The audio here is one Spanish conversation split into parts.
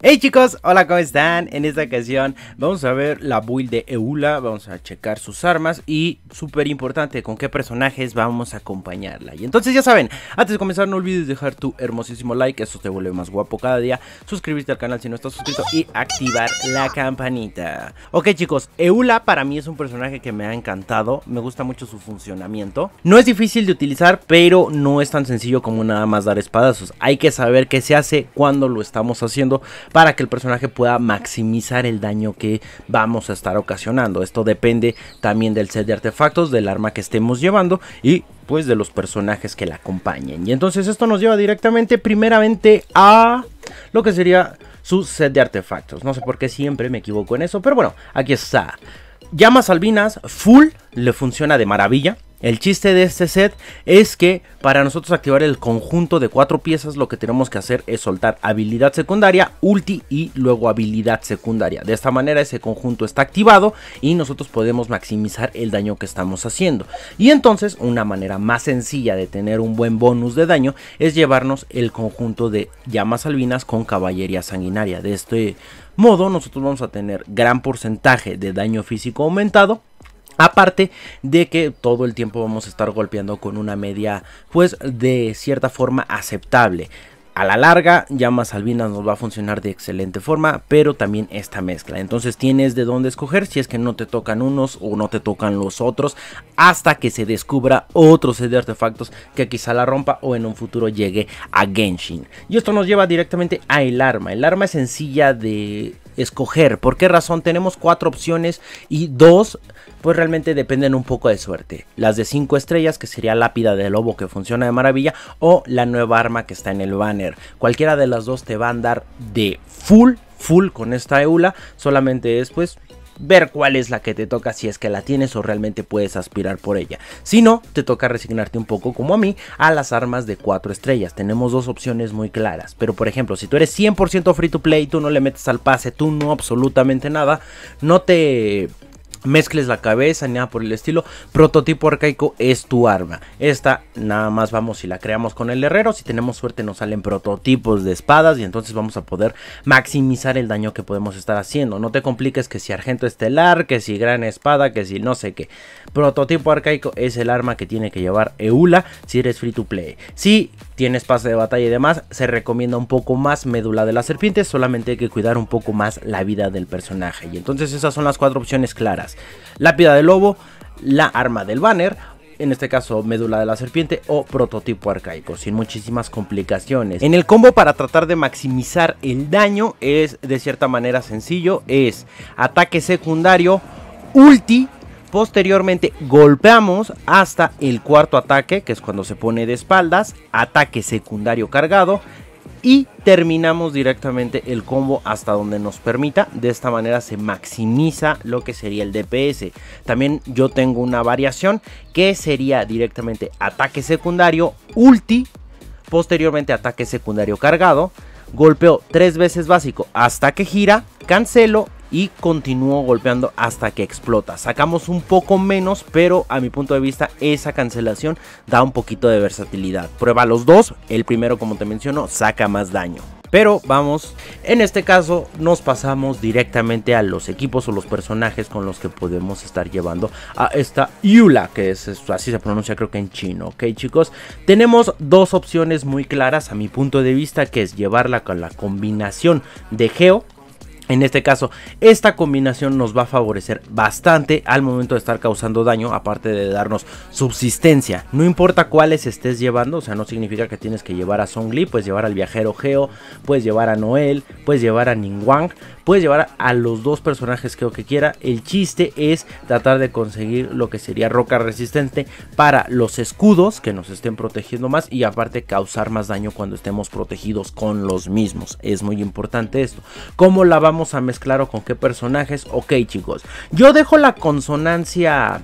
Hey chicos, hola cómo están, en esta ocasión vamos a ver la build de Eula, vamos a checar sus armas y súper importante con qué personajes vamos a acompañarla Y entonces ya saben, antes de comenzar no olvides dejar tu hermosísimo like, eso te vuelve más guapo cada día Suscribirte al canal si no estás suscrito y activar la campanita Ok chicos, Eula para mí es un personaje que me ha encantado, me gusta mucho su funcionamiento No es difícil de utilizar pero no es tan sencillo como nada más dar espadazos Hay que saber qué se hace cuando lo estamos haciendo para que el personaje pueda maximizar el daño que vamos a estar ocasionando. Esto depende también del set de artefactos, del arma que estemos llevando y pues de los personajes que la acompañen. Y entonces esto nos lleva directamente primeramente a lo que sería su set de artefactos. No sé por qué siempre me equivoco en eso, pero bueno, aquí está. Llamas albinas full le funciona de maravilla el chiste de este set es que para nosotros activar el conjunto de cuatro piezas lo que tenemos que hacer es soltar habilidad secundaria, ulti y luego habilidad secundaria. De esta manera ese conjunto está activado y nosotros podemos maximizar el daño que estamos haciendo. Y entonces una manera más sencilla de tener un buen bonus de daño es llevarnos el conjunto de llamas albinas con caballería sanguinaria. De este modo nosotros vamos a tener gran porcentaje de daño físico aumentado Aparte de que todo el tiempo vamos a estar golpeando con una media pues de cierta forma aceptable. A la larga, llamas albinas nos va a funcionar de excelente forma, pero también esta mezcla. Entonces tienes de dónde escoger si es que no te tocan unos o no te tocan los otros, hasta que se descubra otro set de artefactos que quizá la rompa o en un futuro llegue a Genshin. Y esto nos lleva directamente a arma. El arma es sencilla de escoger. ¿Por qué razón? Tenemos cuatro opciones y dos, pues realmente dependen un poco de suerte. Las de cinco estrellas, que sería lápida de lobo que funciona de maravilla, o la nueva arma que está en el banner. Cualquiera de las dos te van a dar de full, full con esta eula. Solamente después ver cuál es la que te toca si es que la tienes o realmente puedes aspirar por ella. Si no, te toca resignarte un poco como a mí a las armas de 4 estrellas. Tenemos dos opciones muy claras, pero por ejemplo, si tú eres 100% free to play, tú no le metes al pase, tú no absolutamente nada, no te mezcles la cabeza ni nada por el estilo. Prototipo arcaico es tu arma. Esta nada más vamos si la creamos con el herrero. Si tenemos suerte nos salen prototipos de espadas y entonces vamos a poder maximizar el daño que podemos estar haciendo. No te compliques que si argento estelar, que si gran espada, que si no sé qué. Prototipo arcaico es el arma que tiene que llevar Eula si eres free to play. Si tienes pase de batalla y demás, se recomienda un poco más médula de la serpiente, solamente hay que cuidar un poco más la vida del personaje. Y entonces esas son las cuatro opciones claras. Lápida de lobo, la arma del banner, en este caso médula de la serpiente o prototipo arcaico, sin muchísimas complicaciones. En el combo para tratar de maximizar el daño es de cierta manera sencillo, es ataque secundario, ulti Posteriormente golpeamos hasta el cuarto ataque, que es cuando se pone de espaldas, ataque secundario cargado y terminamos directamente el combo hasta donde nos permita. De esta manera se maximiza lo que sería el DPS. También yo tengo una variación que sería directamente ataque secundario, ulti, posteriormente ataque secundario cargado. Golpeo tres veces básico hasta que gira, cancelo y continúo golpeando hasta que explota. Sacamos un poco menos, pero a mi punto de vista esa cancelación da un poquito de versatilidad. Prueba los dos, el primero como te menciono saca más daño. Pero vamos, en este caso nos pasamos directamente a los equipos o los personajes con los que podemos estar llevando a esta Yula, que es así se pronuncia creo que en chino, ¿ok chicos? Tenemos dos opciones muy claras a mi punto de vista, que es llevarla con la combinación de Geo en este caso, esta combinación nos va a favorecer bastante al momento de estar causando daño, aparte de darnos subsistencia. No importa cuáles estés llevando, o sea, no significa que tienes que llevar a Song Li, puedes llevar al viajero Geo, puedes llevar a Noel, puedes llevar a Wang, puedes llevar a los dos personajes que, que quiera. El chiste es tratar de conseguir lo que sería roca resistente para los escudos que nos estén protegiendo más y aparte causar más daño cuando estemos protegidos con los mismos. Es muy importante esto. ¿Cómo la vamos a mezclar con qué personajes. Ok chicos, yo dejo la consonancia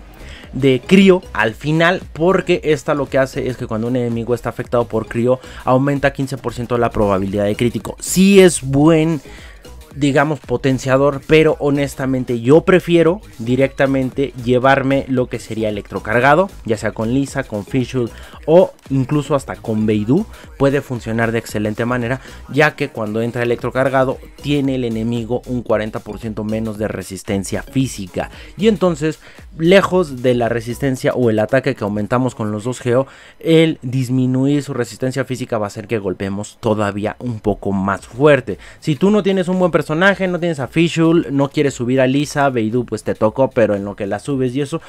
de crío al final porque esta lo que hace es que cuando un enemigo está afectado por crío aumenta 15% la probabilidad de crítico. Si es buen digamos, potenciador, pero honestamente yo prefiero directamente llevarme lo que sería electrocargado, ya sea con Lisa, con Fishul o incluso hasta con Beidou, puede funcionar de excelente manera, ya que cuando entra electrocargado tiene el enemigo un 40% menos de resistencia física. Y entonces, lejos de la resistencia o el ataque que aumentamos con los dos geo, el disminuir su resistencia física va a hacer que golpeemos todavía un poco más fuerte. Si tú no tienes un buen personaje, no tienes a Fishul, no quieres subir a Lisa, Beidou pues te tocó, pero en lo que la subes y eso.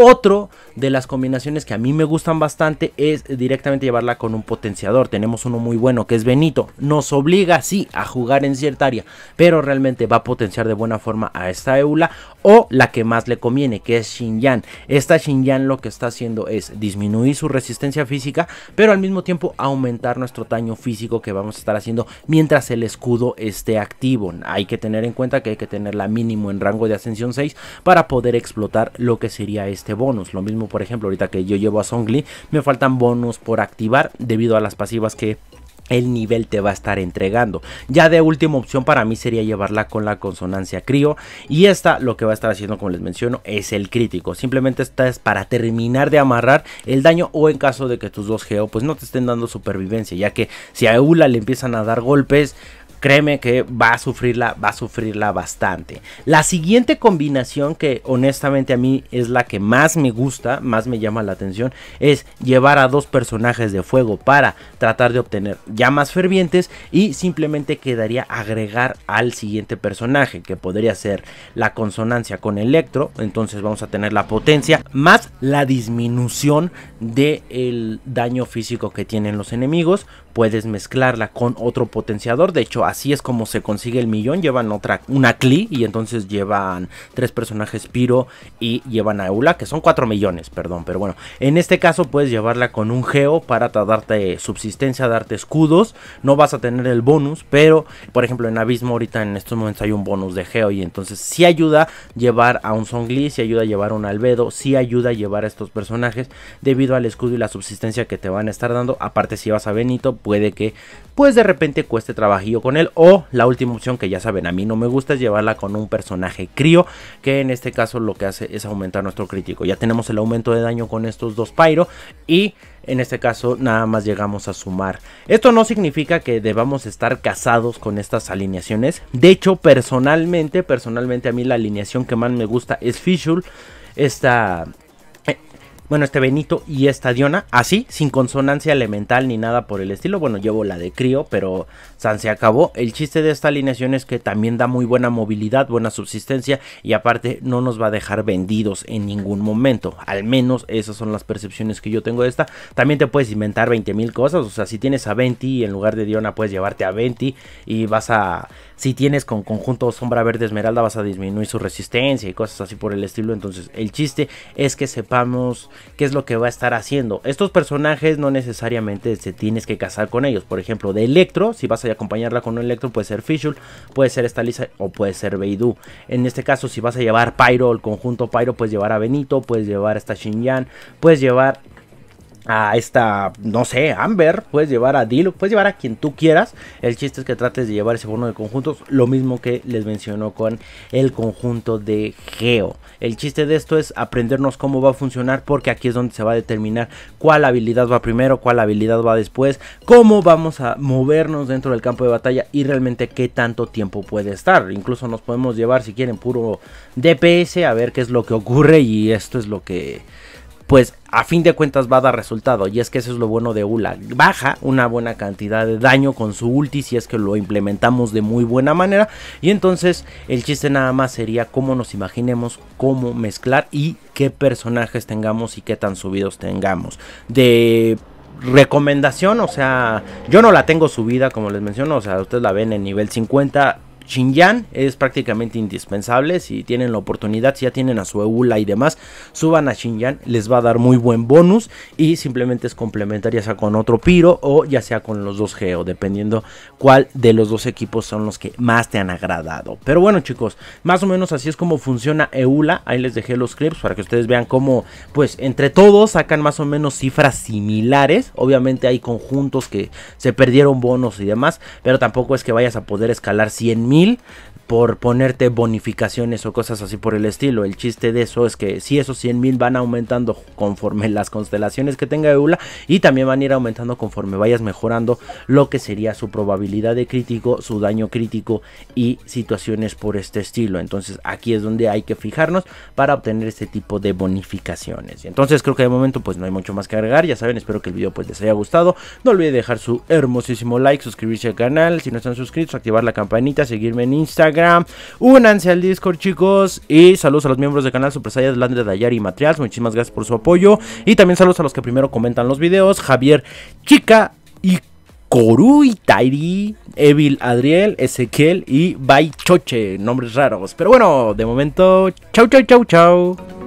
Otro de las combinaciones que a mí me gustan bastante es directamente llevarla con un potenciador. Tenemos uno muy bueno que es Benito. Nos obliga, sí, a jugar en cierta área, pero realmente va a potenciar de buena forma a esta Eula o la que más le conviene, que es Xinjiang. Esta Xinjiang lo que está haciendo es disminuir su resistencia física, pero al mismo tiempo aumentar nuestro daño físico que vamos a estar haciendo mientras el escudo esté activo hay que tener en cuenta que hay que tenerla mínimo en rango de ascensión 6 para poder explotar lo que sería este bonus. Lo mismo, por ejemplo, ahorita que yo llevo a Songli, me faltan bonus por activar debido a las pasivas que el nivel te va a estar entregando. Ya de última opción para mí sería llevarla con la consonancia crío. Y esta lo que va a estar haciendo, como les menciono, es el crítico. Simplemente esta es para terminar de amarrar el daño o en caso de que tus dos geo pues no te estén dando supervivencia. Ya que si a Eula le empiezan a dar golpes, créeme que va a sufrirla, va a sufrirla bastante. La siguiente combinación que honestamente a mí es la que más me gusta, más me llama la atención, es llevar a dos personajes de fuego para tratar de obtener llamas fervientes y simplemente quedaría agregar al siguiente personaje que podría ser la consonancia con electro, entonces vamos a tener la potencia más la disminución del el daño físico que tienen los enemigos puedes mezclarla con otro potenciador. De hecho, así es como se consigue el millón. Llevan otra, una cli y entonces llevan tres personajes Piro y llevan a Eula, que son cuatro millones, perdón. Pero bueno, en este caso puedes llevarla con un Geo para darte subsistencia, darte escudos. No vas a tener el bonus, pero por ejemplo en Abismo ahorita en estos momentos hay un bonus de Geo y entonces si sí ayuda llevar a un Songli, si ayuda a llevar a un Albedo, si ayuda a llevar a estos personajes debido al escudo y la subsistencia que te van a estar dando. Aparte si vas a Benito, puede que pues de repente cueste trabajillo con él. O la última opción que ya saben, a mí no me gusta es llevarla con un personaje crío, que en este caso lo que hace es aumentar nuestro crítico. Ya tenemos el aumento de daño con estos dos Pyro y en este caso nada más llegamos a sumar. Esto no significa que debamos estar casados con estas alineaciones. De hecho, personalmente, personalmente a mí la alineación que más me gusta es Fishul. Esta bueno, este Benito y esta Diona, así, sin consonancia elemental ni nada por el estilo. Bueno, llevo la de crío, pero San se acabó. El chiste de esta alineación es que también da muy buena movilidad, buena subsistencia y aparte no nos va a dejar vendidos en ningún momento. Al menos esas son las percepciones que yo tengo de esta. También te puedes inventar 20,000 cosas, o sea, si tienes a 20 y en lugar de Diona puedes llevarte a 20 y vas a... Si tienes con conjunto sombra verde esmeralda vas a disminuir su resistencia y cosas así por el estilo. Entonces el chiste es que sepamos qué es lo que va a estar haciendo. Estos personajes no necesariamente se tienes que casar con ellos. Por ejemplo, de Electro, si vas a acompañarla con un Electro, puede ser Fishul, puede ser Stalisa o puede ser Beidou. En este caso, si vas a llevar Pyro, el conjunto Pyro, puedes llevar a Benito, puedes llevar a esta Shinyan, puedes llevar a esta, no sé, Amber, puedes llevar a dilu puedes llevar a quien tú quieras. El chiste es que trates de llevar ese bono de conjuntos, lo mismo que les mencionó con el conjunto de Geo. El chiste de esto es aprendernos cómo va a funcionar porque aquí es donde se va a determinar cuál habilidad va primero, cuál habilidad va después, cómo vamos a movernos dentro del campo de batalla y realmente qué tanto tiempo puede estar. Incluso nos podemos llevar si quieren puro DPS a ver qué es lo que ocurre y esto es lo que pues a fin de cuentas va a dar resultado. Y es que eso es lo bueno de Ula. Baja una buena cantidad de daño con su ulti si es que lo implementamos de muy buena manera. Y entonces el chiste nada más sería cómo nos imaginemos cómo mezclar y qué personajes tengamos y qué tan subidos tengamos. De recomendación, o sea, yo no la tengo subida como les menciono, o sea, ustedes la ven en nivel 50 Xinjiang es prácticamente indispensable. Si tienen la oportunidad, si ya tienen a su EULA y demás, suban a Xinjiang, les va a dar muy buen bonus y simplemente es complementaria ya sea con otro Piro o ya sea con los dos Geo, dependiendo cuál de los dos equipos son los que más te han agradado. Pero bueno, chicos, más o menos así es como funciona EULA. Ahí les dejé los clips para que ustedes vean cómo, pues, entre todos sacan más o menos cifras similares. Obviamente hay conjuntos que se perdieron bonos y demás, pero tampoco es que vayas a poder escalar 100 albañil por ponerte bonificaciones o cosas así por el estilo. El chiste de eso es que si esos 100 mil van aumentando conforme las constelaciones que tenga Eula y también van a ir aumentando conforme vayas mejorando lo que sería su probabilidad de crítico, su daño crítico y situaciones por este estilo. Entonces aquí es donde hay que fijarnos para obtener este tipo de bonificaciones. y Entonces creo que de momento pues no hay mucho más que agregar. Ya saben, espero que el video pues les haya gustado. No olviden dejar su hermosísimo like, suscribirse al canal si no están suscritos, activar la campanita, seguirme en Instagram Únanse al Discord, chicos. Y saludos a los miembros del canal Super de Landre, Dayari y Matrials. Muchísimas gracias por su apoyo. Y también saludos a los que primero comentan los videos. Javier Chica y y Tairi, Evil Adriel, Ezequiel y choche Nombres raros. Pero bueno, de momento, chau, chau, chau, chau.